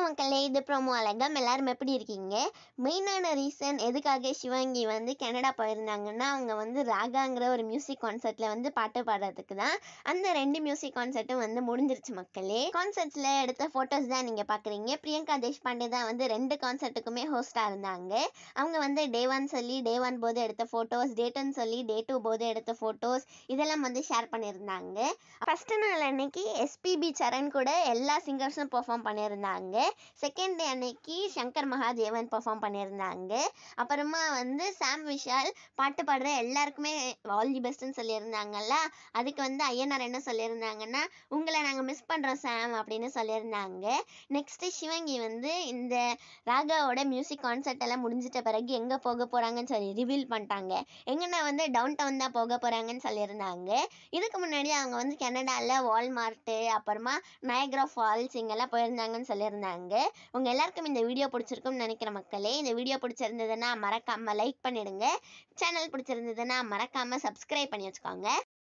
வணக்கம் மக்களே இது ப்ரோமோ அழகம் எல்லாரும் எப்படி இருக்கீங்க மெயினான ரீசன் எதுக்காக சிவாங்கி வந்து கனடா போயிருந்தாங்கன்னா அவங்க வந்து ராகாங்கிற ஒரு மியூசிக் கான்சர்ட்ல வந்து பாட்டு பாடுறதுக்கு தான் அந்த ரெண்டு மியூசிக் கான்சர்ட்டும் வந்து முடிஞ்சிருச்சு மக்களே கான்சர்ட்ல எடுத்த ஃபோட்டோஸ் தான் நீங்கள் பார்க்குறீங்க பிரியங்கா தேஷ்பாண்டே தான் வந்து ரெண்டு கான்சர்ட்டுக்குமே ஹோஸ்ட்டாக இருந்தாங்க அவங்க வந்து டே ஒன் சொல்லி டே ஒன் போது எடுத்த ஃபோட்டோஸ் டேட் சொல்லி டே டூ போது எடுத்த ஃபோட்டோஸ் இதெல்லாம் வந்து ஷேர் பண்ணியிருந்தாங்க ஃபஸ்ட்டு நாள் அன்னைக்கு எஸ்பிபி சரண் கூட எல்லா சிங்கர்ஸும் பெர்ஃபார்ம் பண்ணியிருந்தாங்க செகண்ட் டே அன்னைக்கு சங்கர் மகாதேவன் பர்ஃபார்ம் பண்ணியிருந்தாங்க அப்புறமா வந்து சாம் விஷால் பாட்டு பாடுற எல்லாருக்குமே ஆல் தி பெஸ்ட்னு சொல்லியிருந்தாங்கல்ல அதுக்கு வந்து ஐயனார் என்ன சொல்லியிருந்தாங்கன்னா உங்களை நாங்கள் மிஸ் பண்ணுறோம் சாம் அப்படின்னு சொல்லியிருந்தாங்க நெக்ஸ்ட்டு சிவங்கி வந்து இந்த ராகாவோட மியூசிக் கான்சர்ட் எல்லாம் முடிஞ்சிட்ட பிறகு எங்கே போக போகிறாங்கன்னு சொல்லி ரிவீல் பண்ணிட்டாங்க எங்கன்னா வந்து டவுன் டவுன் தான் போக போகிறாங்கன்னு சொல்லியிருந்தாங்க இதுக்கு முன்னாடி அவங்க வந்து கனடாவில் வால்மார்ட்டு அப்புறமா நயக்ரா ஃபால்ஸ் இங்கெல்லாம் போயிருந்தாங்கன்னு சொல்லியிருந்தாங்க பண்ணுறாங்க உங்கள் எல்லாருக்கும் இந்த வீடியோ பிடிச்சிருக்கும்னு நினைக்கிற மக்களே இந்த வீடியோ பிடிச்சிருந்ததுன்னா மறக்காமல் லைக் பண்ணிடுங்க சேனல் பிடிச்சிருந்ததுன்னா மறக்காமல் சப்ஸ்கிரைப் பண்ணி வச்சுக்கோங்க